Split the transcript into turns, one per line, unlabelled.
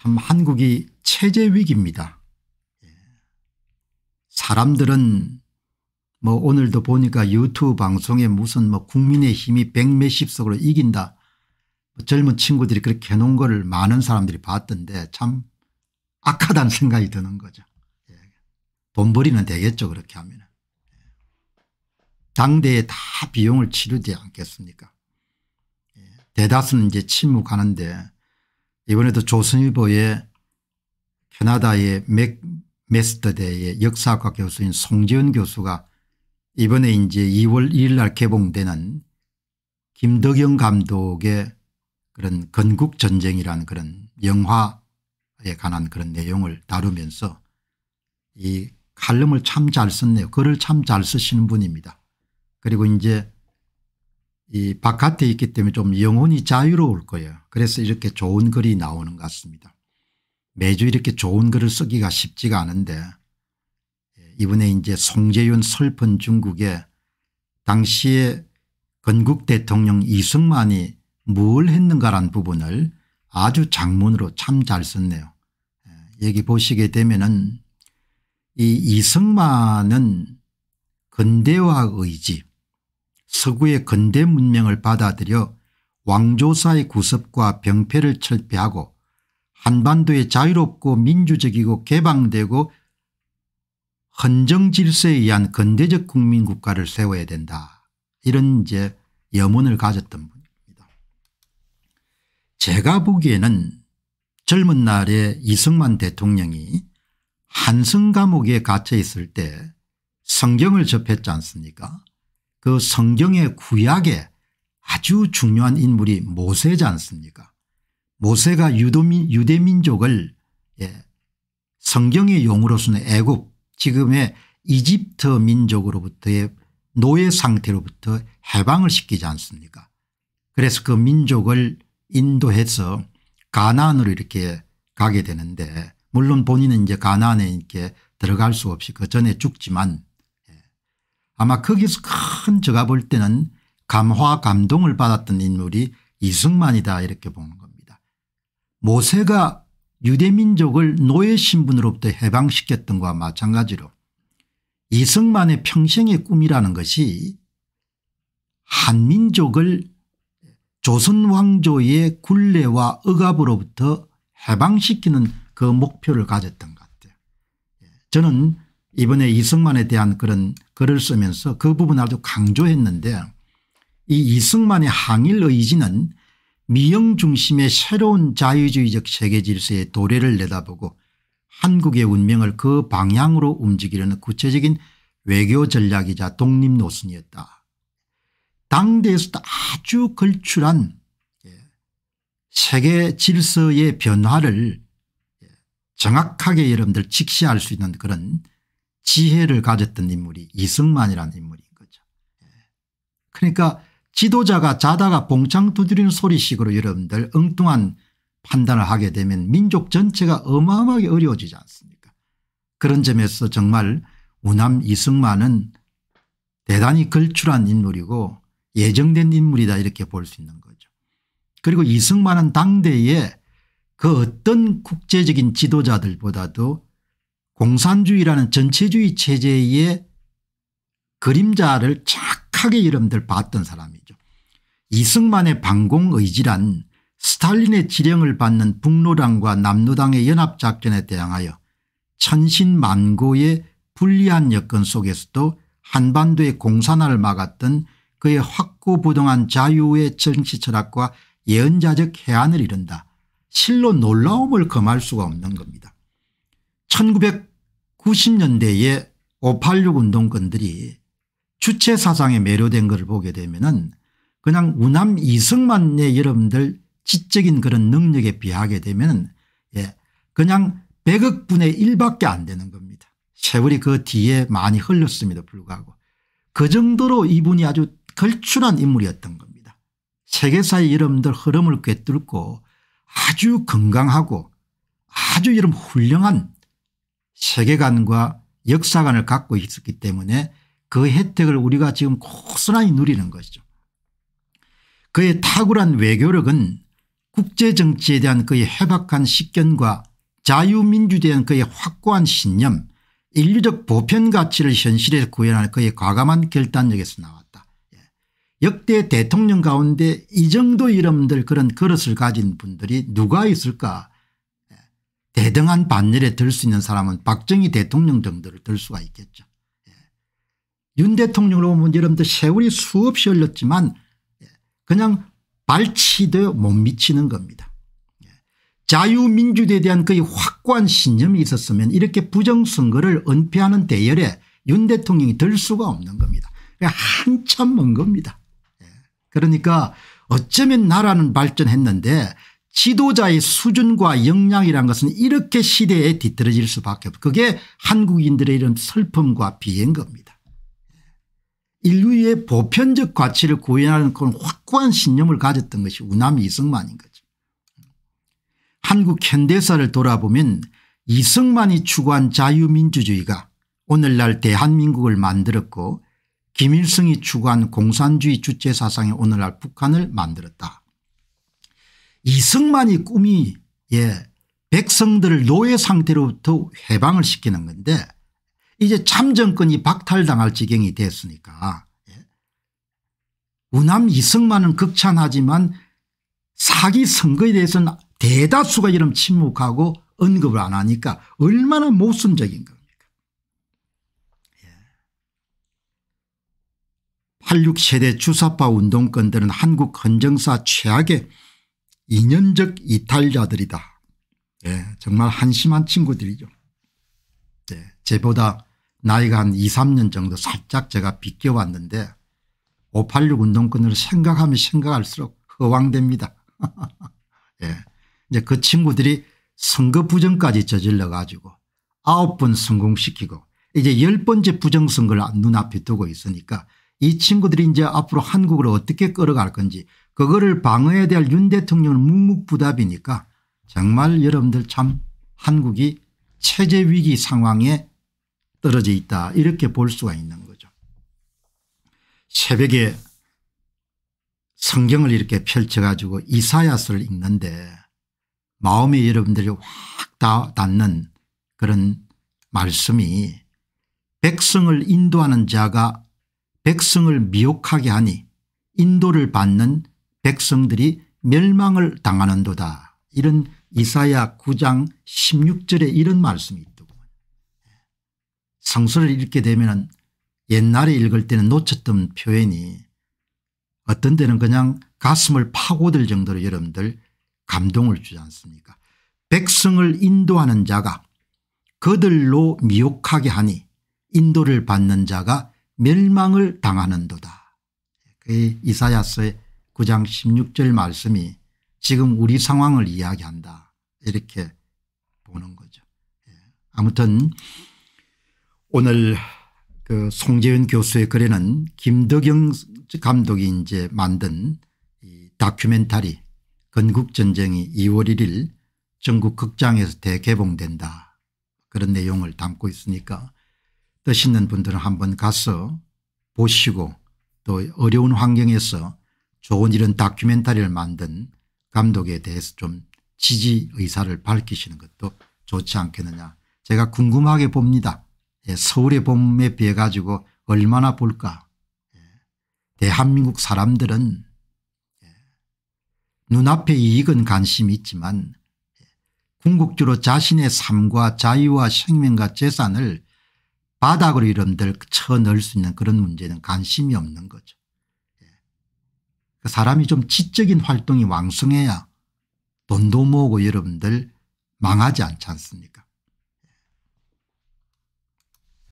참 한국이 체제 위기입니다. 예. 사람들은 뭐 오늘도 보니까 유튜브 방송에 무슨 뭐 국민의 힘이 백몇십석으로 이긴다. 뭐 젊은 친구들이 그렇게 해놓은 거 많은 사람들이 봤던데 참 악하다는 생각이 드는 거죠. 예. 돈벌이는 되겠죠 그렇게 하면. 예. 당대에 다 비용을 치르지 않겠습니까. 대다수는 이제 침묵하는데 이번에도 조선일보에 캐나다의 맥 메스터대의 역사학과 교수인 송지은 교수가 이번에 이제 2월 1일 날 개봉되는 김덕영 감독의 그런 건국전쟁이라는 그런 영화에 관한 그런 내용을 다루면서 이 칼럼을 참 잘 썼네요. 글을 참 잘 쓰시는 분입니다. 그리고 이제 이 바깥에 있기 때문에 좀 영혼이 자유로울 거예요. 그래서 이렇게 좋은 글이 나오는 것 같습니다. 매주 이렇게 좋은 글을 쓰기가 쉽지가 않은데 예, 이번에 이제 송재윤 설픈 중국에 당시에 건국 대통령 이승만이 뭘 했는가란 부분을 아주 장문으로 참 잘 썼네요. 예, 여기 보시게 되면은 이 이승만은 근대화 의지 서구의 근대 문명을 받아들여 왕조사의 구습과 병폐를 철폐하고 한반도의 자유롭고 민주적이고 개방되고 헌정 질서에 의한 근대적 국민국가를 세워야 된다. 이런 이제 염원을 가졌던 분입니다. 제가 보기에는 젊은 날에 이승만 대통령이 한승 감옥에 갇혀 있을 때 성경을 접했지 않습니까 그 성경의 구약에 아주 중요한 인물이 모세지 않습니까 모세가 유도민, 유대민족을 예, 성경의 용어로서는 애굽 지금의 이집트 민족으로부터의 노예 상태로부터 해방을 시키지 않습니까 그래서 그 민족을 인도해서 가나으로 이렇게 가게 되는데 물론 본인은 이제 가나에 이렇게 들어갈 수 없이 그 전에 죽지만 아마 거기서 큰 제가 볼 때는 감화 감동을 받았던 인물이 이승만이다 이렇게 보는 겁니다. 모세가 유대민족을 노예 신분으로부터 해방시켰던 것과 마찬가지로 이승만의 평생의 꿈이라는 것이 한민족을 조선왕조의 굴레와 억압으로부터 해방시키는 그 목표를 가졌던 것 같아요. 예, 저는 이번에 이승만에 대한 그런 글을 쓰면서 그 부분을 아주 강조했는데 이 이승만의 항일 의지는 미영 중심의 새로운 자유주의적 세계 질서의 도래를 내다보고 한국의 운명을 그 방향으로 움직이려는 구체적인 외교 전략이자 독립 노선이었다. 당대에서도 아주 걸출한 예, 세계 질서의 변화를 예, 정확하게 여러분들 직시할 수 있는 그런 지혜를 가졌던 인물이 이승만이라는 인물인 거죠. 예. 그러니까 지도자가 자다가 봉창 두드리는 소리식으로 여러분들 엉뚱한 판단을 하게 되면 민족 전체가 어마어마하게 어려워지지 않습니까 그런 점에서 정말 우남 이승만은 대단히 걸출한 인물이고 예정된 인물이다 이렇게 볼 수 있는 거죠. 그리고 이승만은 당대에 그 어떤 국제적인 지도자들보다도 공산주의라는 전체주의 체제의 그림자를 착하게 여러분들 봤던 사람이죠. 이승만의 반공 의지란 스탈린의 지령을 받는 북노당과 남노당의 연합작전에 대항하여 천신만고의 불리한 여건 속에서도 한반도의 공산화를 막았던 그의 확고부동한 자유의 정치 철학과 예언자적 해안을 이룬다. 실로 놀라움을 금할 수가 없는 겁니다. 9 0년대에586 운동권들이 주체 사상에 매료된 것을 보게 되면은 그냥 우남 이승만의 여러분들 지적인 그런 능력에 비하게 되면예 그냥 100억분의 1밖에 안 되는 겁니다. 세월이 그 뒤에 많이 흘렀음에도 불구하고 그 정도로 이분이 아주 걸출한 인물이었던 겁니다. 세계사의 여러분들 흐름을 꿰뚫고 아주 건강하고 아주 이런 훌륭한 세계관과 역사관을 갖고 있었기 때문에 그 혜택을 우리가 지금 고스란히 누리는 것이죠. 그의 탁월한 외교력은 국제정치에 대한 그의 해박한 식견과 자유민주에 대한 그의 확고한 신념 인류적 보편가치를 현실에 구현하는 그의 과감한 결단력에서 나왔다. 예. 역대 대통령 가운데 이 정도 이름들 그런 그릇을 가진 분들이 누가 있을까 대등한 반열에 들 수 있는 사람은 박정희 대통령 정도를 들 수가 있겠죠. 예. 윤 대통령으로 보면 여러분들 세월이 수없이 흘렀지만 예. 그냥 발치도 못 미치는 겁니다. 예. 자유민주대에 대한 그의 확고한 신념이 있었으면 이렇게 부정선거를 은폐하는 대열에 윤 대통령이 들 수가 없는 겁니다. 한참 먼 겁니다. 예. 그러니까 어쩌면 나라는 발전했는데 지도자의 수준과 역량이란 것은 이렇게 시대에 뒤떨어질 수밖에 없고 그게 한국인들의 이런 슬픔과 비인 겁니다. 인류의 보편적 가치를 구현하는 그런 확고한 신념을 가졌던 것이 우남 이승만인 거죠. 한국 현대사를 돌아보면 이승만이 추구한 자유민주주의가 오늘날 대한민국을 만들었고 김일성이 추구한 공산주의 주체사상이 오늘날 북한을 만들었다. 이승만이 꿈이 예 백성들을 노예 상태로부터 해방을 시키는 건데 이제 참정권이 박탈당할 지경이 됐으니까 예. 우남 이승만은 극찬하지만 사기 선거에 대해서는 대다수가 이런 침묵하고 언급을 안 하니까 얼마나 모순적인 겁니까. 예. 86세대 주사파 운동권들은 한국 헌정사 최악의 이년적 이탈자들이다. 네, 정말 한심한 친구들이죠. 네, 예, 제보다 나이가 한 2, 3년 정도 살짝 제가 비껴왔는데 586 운동권을 생각하면 생각할수록 허황됩니다. 예. 이제 그 친구들이 선거 부정까지 저질러 가지고 아번 성공시키고 이제 열 번째 부정선거를 눈앞에 두고 있으니까 이 친구들이 이제 앞으로 한국을 어떻게 끌어갈 건지 그거를 방어해야 될 윤 대통령은 묵묵부답이니까 정말 여러분들 참 한국이 체제 위기 상황에 떨어져 있다 이렇게 볼 수가 있는 거죠. 새벽에 성경을 이렇게 펼쳐가지고 이사야서를 읽는데 마음에 여러분들이 확 닿는 그런 말씀이 백성을 인도하는 자가 백성을 미혹하게 하니 인도를 받는 백성들이 멸망을 당하는도다. 이런 이사야 9장 16절에 이런 말씀이 있더군 성서를 읽게 되면 옛날에 읽을 때는 놓쳤던 표현이 어떤 때는 그냥 가슴을 파고들 정도로 여러분들 감동을 주지 않습니까 백성을 인도하는 자가 그들로 미혹하게 하니 인도를 받는 자가 멸망을 당하는도다. 그 이사야서의 9장 16절 말씀이 지금 우리 상황을 이야기한다 이렇게 보는 거죠. 예. 아무튼 오늘 그 송재현 교수의 글에는 김덕영 감독이 이제 만든 이 다큐멘터리 건국전쟁이 2월 1일 전국 극장에서 대개봉된다 그런 내용을 담고 있으니까 뜻 있는 분들은 한번 가서 보시고 또 어려운 환경에서 좋은 일은 다큐멘터리를 만든 감독에 대해서 좀 지지 의사를 밝히시는 것도 좋지 않겠느냐 제가 궁금하게 봅니다. 예, 서울의 봄에 비해 가지고 얼마나 볼까 예, 대한민국 사람들은 예, 눈앞에 이익은 관심이 있지만 궁극적으로 자신의 삶과 자유와 생명과 재산을 바닥으로 이름들 쳐넣을 수 있는 그런 문제는 관심이 없는 거죠. 그 사람이 좀 지적인 활동이 왕성해야 돈도 모으고 여러분들 망하지 않지 않습니까